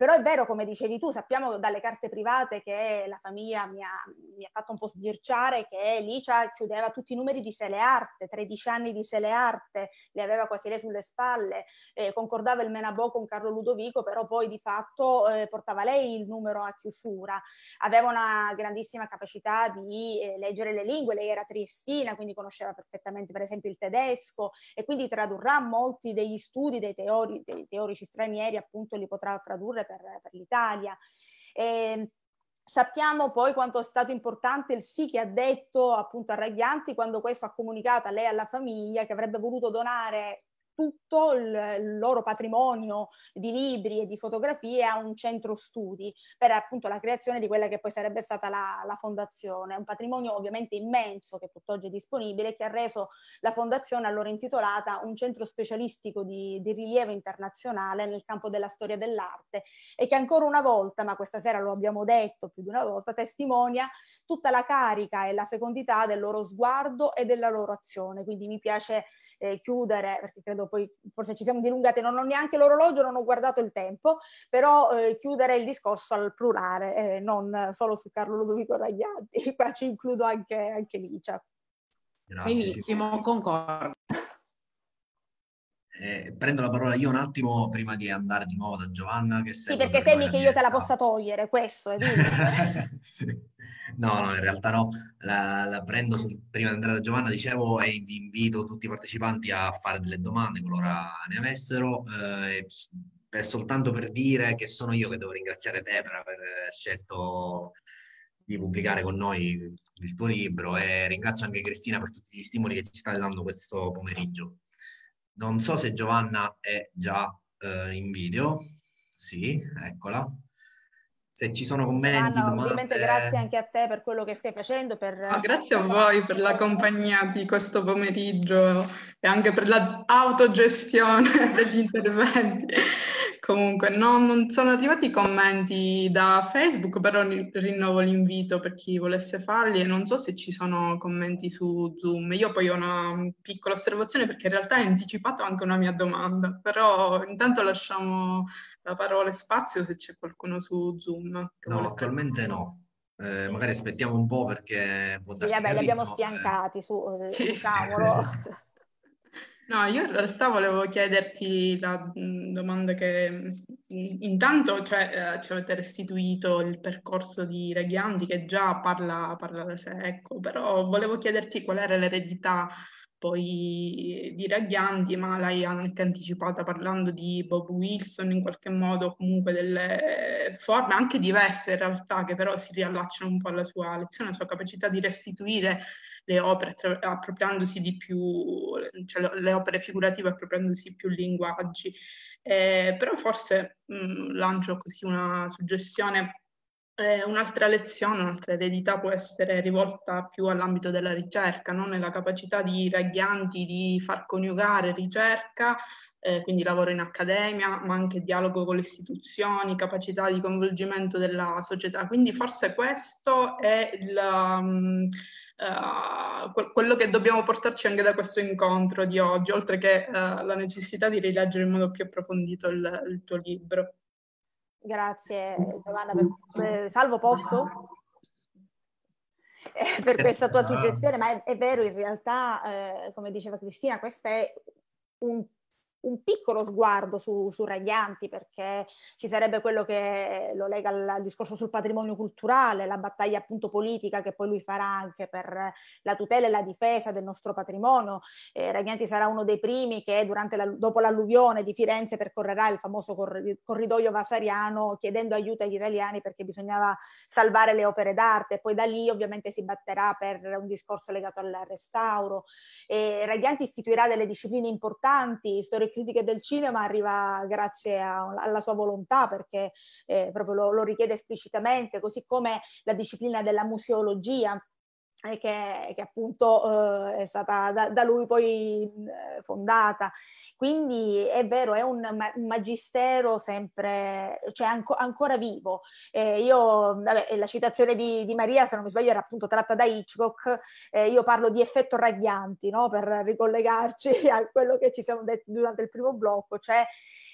Però è vero, come dicevi tu, sappiamo dalle carte private che la famiglia mi ha, mi ha fatto un po' sbirciare che Licia chiudeva tutti i numeri di Sele Arte 13 anni di Sele Arte le aveva quasi lei sulle spalle, eh, concordava il Menabò con Carlo Ludovico, però poi di fatto eh, portava lei il numero a chiusura. Aveva una grandissima capacità di eh, leggere le lingue, lei era triestina, quindi conosceva perfettamente per esempio il tedesco e quindi tradurrà molti degli studi dei, teori, dei teorici stranieri, appunto li potrà tradurre per, per l'Italia. E ehm, sappiamo poi quanto è stato importante il sì che ha detto appunto a Raglianti quando questo ha comunicato a lei e alla famiglia che avrebbe voluto donare tutto il loro patrimonio di libri e di fotografie a un centro studi per appunto la creazione di quella che poi sarebbe stata la, la fondazione, un patrimonio ovviamente immenso che tutt'oggi è disponibile che ha reso la fondazione allora intitolata un centro specialistico di, di rilievo internazionale nel campo della storia dell'arte e che ancora una volta, ma questa sera lo abbiamo detto più di una volta, testimonia tutta la carica e la fecondità del loro sguardo e della loro azione. Quindi mi piace eh, chiudere, perché credo poi forse ci siamo dilungate, non ho neanche l'orologio, non ho guardato il tempo, però eh, chiudere il discorso al plurale, eh, non solo su Carlo Ludovico Raglianti, qua ci includo anche, anche Licia. Grazie, Benissimo, sì. concordo. Eh, prendo la parola io un attimo prima di andare di nuovo da Giovanna. Che sì, perché temi che io te la possa togliere, questo. È no, no, in realtà no. La, la prendo sul, prima di andare da Giovanna, dicevo, e vi invito tutti i partecipanti a fare delle domande qualora ne avessero. Eh, per, soltanto per dire che sono io che devo ringraziare te per aver scelto di pubblicare con noi il tuo libro e ringrazio anche Cristina per tutti gli stimoli che ci state dando questo pomeriggio. Non so se Giovanna è già eh, in video. Sì, eccola. Se ci sono commenti, ah, no, domande... Ovviamente grazie anche a te per quello che stai facendo. Per... No, ah, grazie a voi per la compagnia di questo pomeriggio e anche per l'autogestione degli interventi. Comunque, no, non sono arrivati commenti da Facebook, però rinnovo l'invito per chi volesse farli e non so se ci sono commenti su Zoom. Io poi ho una piccola osservazione perché in realtà è anticipato anche una mia domanda, però intanto lasciamo la parola e spazio se c'è qualcuno su Zoom. No, attualmente no. Eh, magari aspettiamo un po' perché Sì, vabbè, li abbiamo eh. sfiancati su, eh, sì. diciamolo. No, io in realtà volevo chiederti la mm, domanda che mm, intanto cioè, eh, ci avete restituito il percorso di Reghiandi che già parla, parla da sé, ecco, però volevo chiederti qual era l'eredità poi eh, di Ragghianti, ma l'hai anche anticipata parlando di Bob Wilson in qualche modo, comunque delle forme anche diverse in realtà che però si riallacciano un po' alla sua lezione, alla sua capacità di restituire le opere tra- appropriandosi di più, cioè le opere figurative appropriandosi più linguaggi. Eh, però forse mh, mm, lancio così una suggestione eh, un'altra lezione, un'altra eredità può essere rivolta più all'ambito della ricerca, no? nella capacità di Raghianti di far coniugare ricerca, eh, quindi lavoro in accademia, ma anche dialogo con le istituzioni, capacità di coinvolgimento della società. Quindi forse questo è il, um, uh, quello che dobbiamo portarci anche da questo incontro di oggi, oltre che uh, la necessità di rileggere in modo più approfondito il, il tuo libro. Grazie Giovanna, per... salvo posso? Eh, per questa tua suggestione, ma è, è vero, in realtà, eh, come diceva Cristina, questo è un un piccolo sguardo su, su Ragnanti, perché ci sarebbe quello che lo lega al, discorso sul patrimonio culturale, la battaglia appunto politica che poi lui farà anche per la tutela e la difesa del nostro patrimonio. Eh, Ragnanti sarà uno dei primi che durante la, dopo l'alluvione di Firenze percorrerà il famoso corri, corridoio vasariano chiedendo aiuto agli italiani perché bisognava salvare le opere d'arte, poi da lì ovviamente si batterà per un discorso legato al restauro. Eh, Ragnanti istituirà delle discipline importanti, storicamente critiche del cinema arriva grazie a, alla sua volontà perché eh, proprio lo, lo richiede esplicitamente, così come la disciplina della museologia che, che, appunto eh, è stata da, da, lui poi eh, fondata. Quindi è vero, è un, magistero sempre, cioè anco, ancora vivo. Eh, io, vabbè, la citazione di, di, Maria, se non mi sbaglio, era appunto tratta da Hitchcock, eh, io parlo di effetto radianti, no? per ricollegarci a quello che ci siamo detti durante il primo blocco, cioè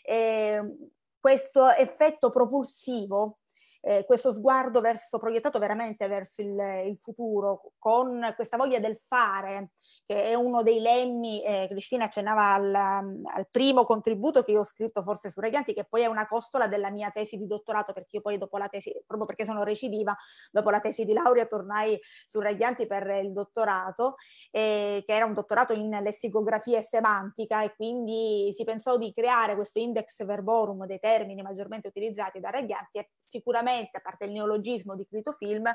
ehm, questo effetto propulsivo eh, questo sguardo verso, proiettato veramente verso il, il, futuro, con questa voglia del fare, che è uno dei lemmi, eh, Cristina accennava al, al, primo contributo che io ho scritto forse su Reganti, che poi è una costola della mia tesi di dottorato, perché io poi dopo la tesi, proprio perché sono recidiva, dopo la tesi di laurea tornai su Reganti per il dottorato, eh, che era un dottorato in lessicografia e semantica, e quindi si pensò di creare questo index verborum dei termini maggiormente utilizzati da Reganti e sicuramente sicuramente, a parte il neologismo di Crito Film,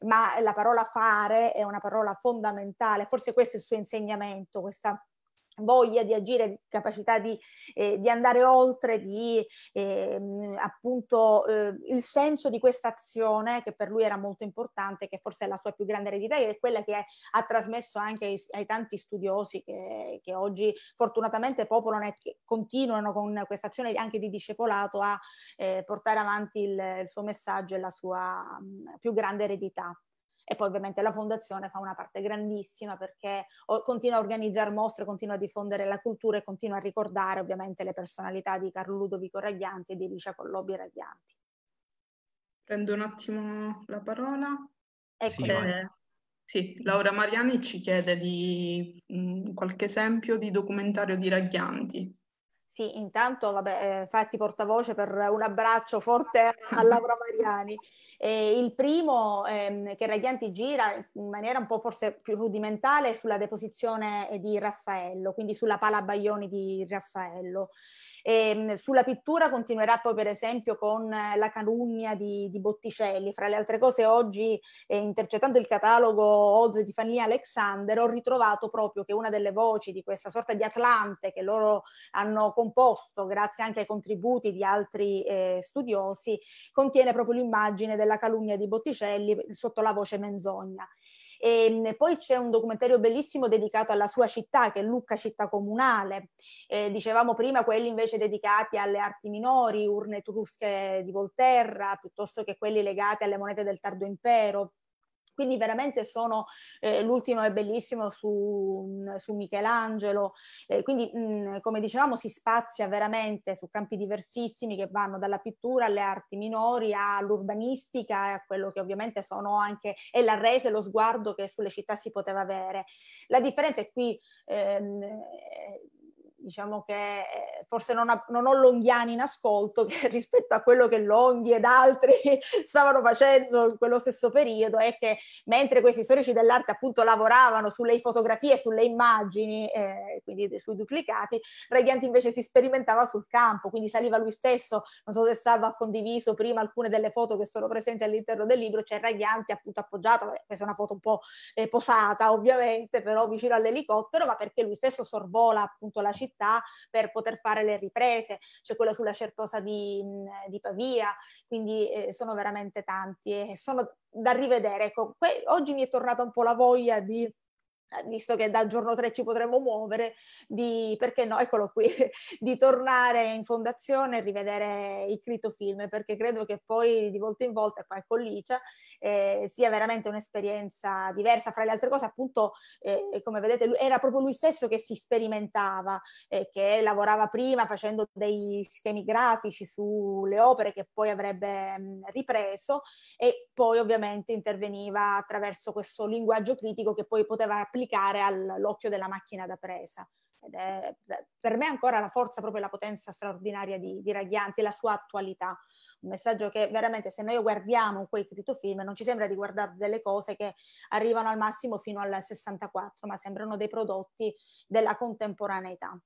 ma la parola fare è una parola fondamentale, forse questo è il suo insegnamento, questa voglia di agire, capacità di, eh, di andare oltre, di eh, appunto eh, il senso di questa azione che per lui era molto importante, che forse è la sua più grande eredità e è quella che ha trasmesso anche ai, ai tanti studiosi che, che, oggi fortunatamente popolano e che continuano con questa azione anche di discepolato a eh, portare avanti il, il suo messaggio e la sua mh, mm, più grande eredità. E poi ovviamente la fondazione fa una parte grandissima perché continua a organizzare mostre, continua a diffondere la cultura e continua a ricordare ovviamente le personalità di Carlo Ludovico Raglianti e di Licia Collobi Raglianti. Prendo un attimo la parola. Ecco. Sì, eh, sì, Laura Mariani ci chiede di mh, mm, qualche esempio di documentario di Ragghianti. Sì, intanto vabbè, eh, fatti portavoce per un abbraccio forte a Laura Mariani. Eh, il primo ehm, che Radianti gira in maniera un po' forse più rudimentale è sulla deposizione eh, di Raffaello, quindi sulla pala Baglioni di Raffaello. E, ehm, sulla pittura continuerà poi per esempio con eh, la calunnia di, di Botticelli. Fra le altre cose oggi, eh, intercettando il catalogo Oz di Fanny Alexander, ho ritrovato proprio che una delle voci di questa sorta di Atlante che loro hanno composto, grazie anche ai contributi di altri eh, studiosi, contiene proprio l'immagine della calunnia di Botticelli sotto la voce menzogna. E ehm, poi c'è un documentario bellissimo dedicato alla sua città, che è Lucca Città Comunale. Eh, dicevamo prima quelli invece dedicati alle arti minori, urne etrusche di Volterra, piuttosto che quelli legati alle monete del tardo impero. Quindi veramente sono, eh, l'ultimo è bellissimo su, mm, su Michelangelo, eh, quindi mh, mm, come dicevamo si spazia veramente su campi diversissimi che vanno dalla pittura alle arti minori all'urbanistica e a quello che ovviamente sono anche, e la resa e lo sguardo che sulle città si poteva avere. La differenza è qui, ehm, diciamo che eh, forse non, ha, non ho Longhiani in ascolto che rispetto a quello che Longhi ed altri stavano facendo in quello stesso periodo è che mentre questi storici dell'arte appunto lavoravano sulle fotografie, sulle immagini, eh, quindi sui duplicati, Reganti invece si sperimentava sul campo, quindi saliva lui stesso, non so se Salva ha condiviso prima alcune delle foto che sono presenti all'interno del libro, c'è cioè Ragghianti appunto appoggiato, questa è una foto un po' eh, posata ovviamente, però vicino all'elicottero, ma perché lui stesso sorvola appunto la città città per poter fare le riprese, c'è quella sulla Certosa di, di Pavia, quindi eh, sono veramente tanti e sono da rivedere. Ecco, que- oggi mi è tornata un po' la voglia di eh, visto che da giorno 3 ci potremmo muovere, di, perché no, eccolo qui, di tornare in fondazione e rivedere il Crito Film, perché credo che poi di volta in volta qua con Licia eh, sia veramente un'esperienza diversa, fra le altre cose appunto, eh, come vedete, era proprio lui stesso che si sperimentava, eh, che lavorava prima facendo dei schemi grafici sulle opere che poi avrebbe mh, mm, ripreso e poi ovviamente interveniva attraverso questo linguaggio critico che poi poteva applicare applicare all'occhio della macchina da presa. Ed è per me ancora la forza, proprio la potenza straordinaria di, di Ragghianti, la sua attualità. Un messaggio che veramente se noi guardiamo quei film non ci sembra di guardare delle cose che arrivano al massimo fino al 64, ma sembrano dei prodotti della contemporaneità.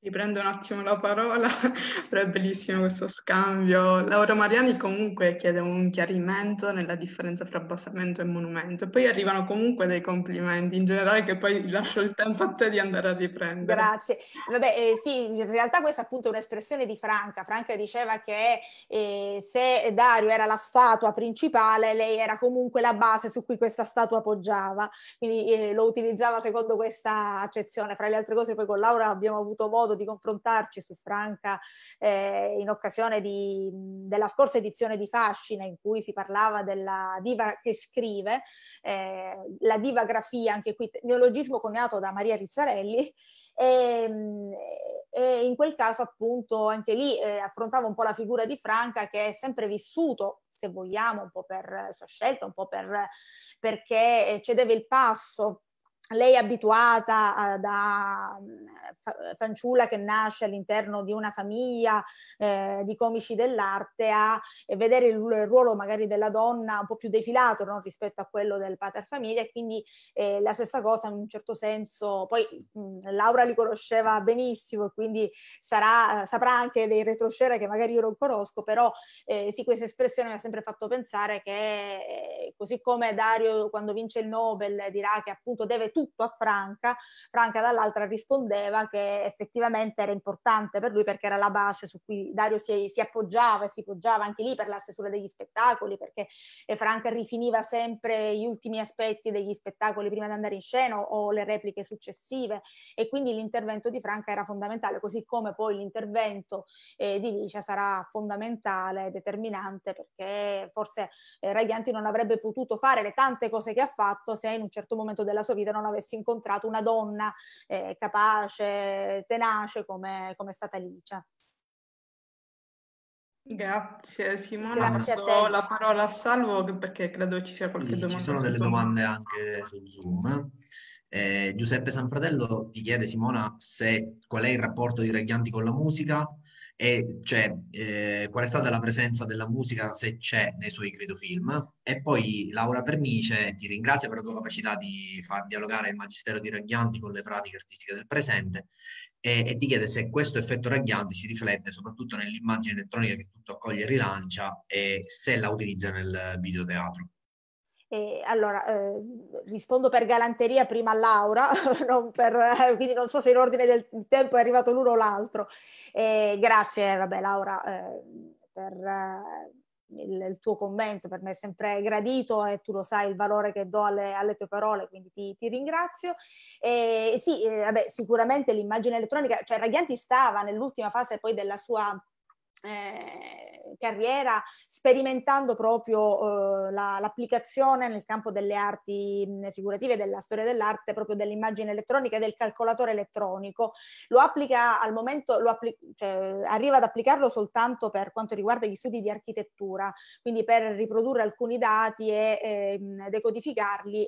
Riprendo un attimo la parola, però è bellissimo questo scambio. Laura Mariani comunque chiede un chiarimento nella differenza fra basamento e monumento e poi arrivano comunque dei complimenti in generale che poi lascio il tempo a te di andare a riprendere. Grazie. Vabbè, eh, sì, in realtà questa appunto è un'espressione di Franca. Franca diceva che eh, se Dario era la statua principale, lei era comunque la base su cui questa statua poggiava, quindi eh, lo utilizzava secondo questa accezione. Fra le altre cose poi con Laura abbiamo avuto modo modo di confrontarci su Franca eh, in occasione di, della scorsa edizione di Fascina in cui si parlava della diva che scrive, eh, la divagrafia, anche qui neologismo coniato da Maria Rizzarelli, e, ehm, e, in quel caso appunto anche lì eh, affrontava un po' la figura di Franca che è sempre vissuto se vogliamo, un po' per sua scelta, un po' per, perché cedeva il passo lei è abituata da fanciulla che nasce all'interno di una famiglia eh, di comici dell'arte a eh, vedere il, ruolo magari della donna un po' più defilato no? rispetto a quello del paterfamiglia e quindi eh, la stessa cosa in un certo senso, poi mh, Laura li conosceva benissimo e quindi sarà, saprà anche dei retroscena che magari io non conosco, però eh, sì questa espressione mi ha sempre fatto pensare che eh, così come Dario quando vince il Nobel dirà che appunto deve tutto a Franca, Franca dall'altra rispondeva che effettivamente era importante per lui perché era la base su cui Dario si, si appoggiava e si poggiava anche lì per la stesura degli spettacoli, perché eh, Franca rifiniva sempre gli ultimi aspetti degli spettacoli prima di andare in scena o le repliche successive e quindi l'intervento di Franca era fondamentale, così come poi l'intervento eh, di Licia sarà fondamentale, determinante, perché forse eh, Raglianti non avrebbe potuto fare le tante cose che ha fatto se in un certo momento della sua vita non avessi incontrato una donna eh, capace, tenace come, come, è stata Alicia. Grazie Simona, Grazie passo la parola a Salvo perché credo ci sia qualche sì, domanda. Ci sono delle Zoom. domande anche su Zoom. Eh, Giuseppe Sanfratello ti chiede Simona se, qual è il rapporto di Reggianti con la musica, e cioè, eh, qual è stata la presenza della musica, se c'è, nei suoi credo film. E poi Laura Pernice ti ringrazia per la tua capacità di far dialogare il magistero di Ragghianti con le pratiche artistiche del presente e, e ti chiede se questo effetto Ragghianti si riflette soprattutto nell'immagine elettronica che tutto accoglie e rilancia e se la utilizza nel videoteatro. E allora, eh, rispondo per galanteria prima a Laura, non per, eh, quindi non so se in ordine del tempo è arrivato l'uno o l'altro. Eh, grazie, vabbè, Laura, ehm, per eh, il, il, tuo commento, per me è sempre gradito e tu lo sai il valore che do alle, alle tue parole, quindi ti, ti ringrazio. Eh, sì, eh, vabbè, sicuramente l'immagine elettronica, cioè Raghianti stava nell'ultima fase poi della sua eh, carriera sperimentando proprio eh, la, l'applicazione nel campo delle arti mm, figurative, della storia dell'arte, proprio dell'immagine elettronica e del calcolatore elettronico. Lo applica al momento, appli- cioè, arriva ad applicarlo soltanto per quanto riguarda gli studi di architettura, quindi per riprodurre alcuni dati e eh, decodificarli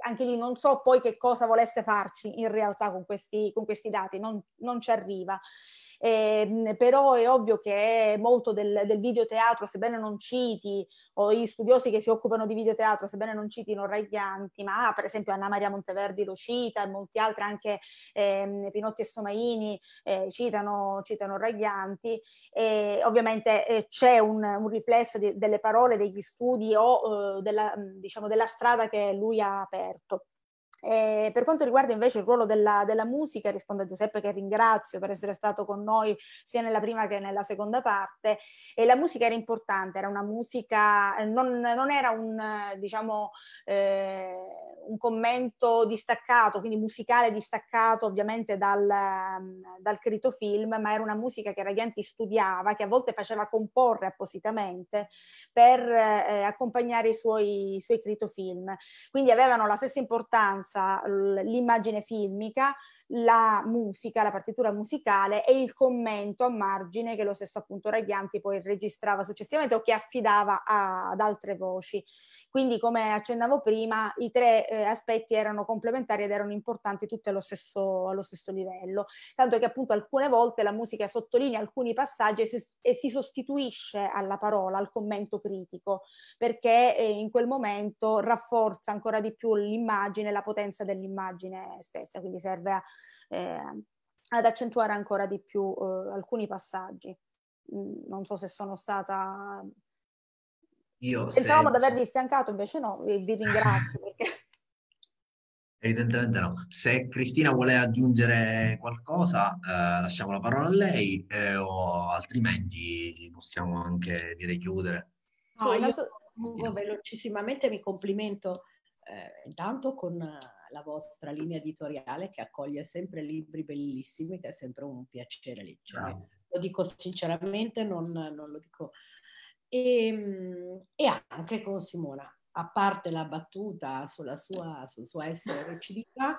anche lì non so poi che cosa volesse farci in realtà con questi, con questi dati, non, non, ci arriva eh, però è ovvio che molto del, del videoteatro, sebbene non citi, o gli studiosi che si occupano di videoteatro, sebbene non citino Raglianti, ma per esempio Anna Maria Monteverdi lo cita e molti altri, anche eh, Pinotti e Somaini eh, citano, citano Raglianti, ovviamente eh, c'è un, un riflesso di, delle parole, degli studi o eh, della, diciamo, della strada che lui ha aperto. Eh, per quanto riguarda invece il ruolo della, della, musica, rispondo a Giuseppe che ringrazio per essere stato con noi sia nella prima che nella seconda parte, e la musica era importante, era una musica, eh, non, non era un, eh, diciamo, eh, un, commento distaccato, quindi musicale distaccato ovviamente dal, mm, dal crito film, ma era una musica che Radianti studiava, che a volte faceva comporre appositamente per eh, accompagnare i suoi, i suoi crito film. Quindi avevano la stessa importanza l'immagine filmica la musica, la partitura musicale e il commento a margine che lo stesso appunto Raglianti poi registrava successivamente o che affidava a, ad altre voci. Quindi come accennavo prima i tre eh, aspetti erano complementari ed erano importanti tutti allo stesso, allo stesso livello, tanto che appunto alcune volte la musica sottolinea alcuni passaggi e si, e si sostituisce alla parola, al commento critico, perché eh, in quel momento rafforza ancora di più l'immagine, la potenza dell'immagine stessa, quindi serve a, eh, ad accentuare ancora di più eh, alcuni passaggi. Mm, non so se sono stata... Io Pensavamo se... di avergli sfiancato, invece no, vi, vi ringrazio perché... Evidentemente no. Se Cristina vuole aggiungere qualcosa, eh, lasciamo la parola a lei, eh, o altrimenti possiamo anche dire chiudere. No, so, velocissimamente mi complimento eh, intanto con eh, la vostra linea editoriale che accoglie sempre libri bellissimi, che è sempre un piacere leggere. Grazie. Lo dico sinceramente, non, non lo dico. E, ehm, e, anche con Simona, a parte la battuta sulla sua, sul suo essere recidiva,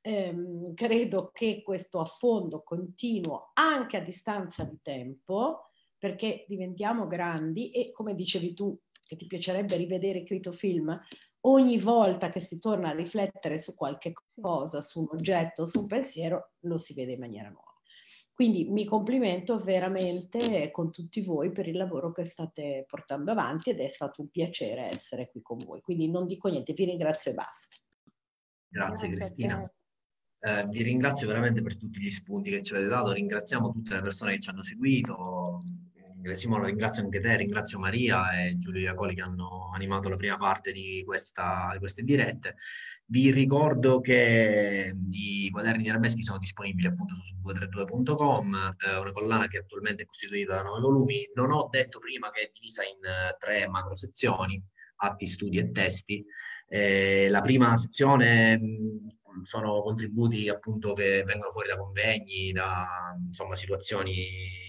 ehm, credo che questo affondo continuo, anche a distanza di tempo, perché diventiamo grandi e come dicevi tu, che ti piacerebbe rivedere Crito Film, ogni volta che si torna a riflettere su qualche cosa, su un oggetto, su un pensiero, lo si vede in maniera nuova. Quindi mi complimento veramente con tutti voi per il lavoro che state portando avanti ed è stato un piacere essere qui con voi. Quindi non dico niente, vi ringrazio e basta. Grazie, Grazie Cristina. Eh, vi ringrazio veramente per tutti gli spunti che ci avete dato, ringraziamo tutte le persone che ci hanno seguito, Simone, ringrazio anche te, ringrazio Maria e Giulio Iacoli che hanno animato la prima parte di, questa, di queste dirette. Vi ricordo che i quaderni di Arabeschi sono disponibili appunto su 232.com, eh, una collana che attualmente è costituita da nove volumi. Non ho detto prima che è divisa in eh, tre macro sezioni, atti, studi e testi. Eh, la prima sezione mh, sono contributi appunto che vengono fuori da convegni, da insomma, situazioni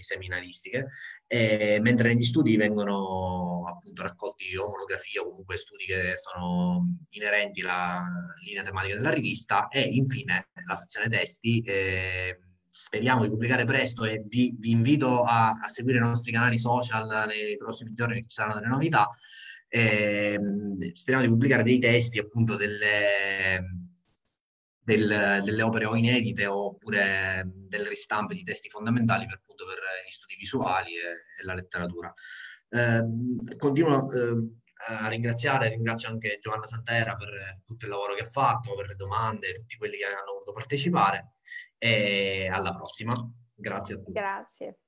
seminaristiche eh, mentre negli studi vengono appunto raccolti omolografie o comunque studi che sono inerenti alla linea tematica della rivista e infine la sezione testi. Eh, speriamo di pubblicare presto e vi, vi invito a, a, seguire i nostri canali social nei prossimi giorni che ci saranno delle novità. Eh, speriamo di pubblicare dei testi appunto delle del, delle opere o inedite oppure delle ristampe di testi fondamentali per, appunto, per gli studi visuali e, e la letteratura. Eh, continuo eh, a ringraziare, ringrazio anche Giovanna Santera per tutto il lavoro che ha fatto, per le domande, tutti quelli che hanno voluto partecipare e alla prossima. Grazie a tutti. Grazie.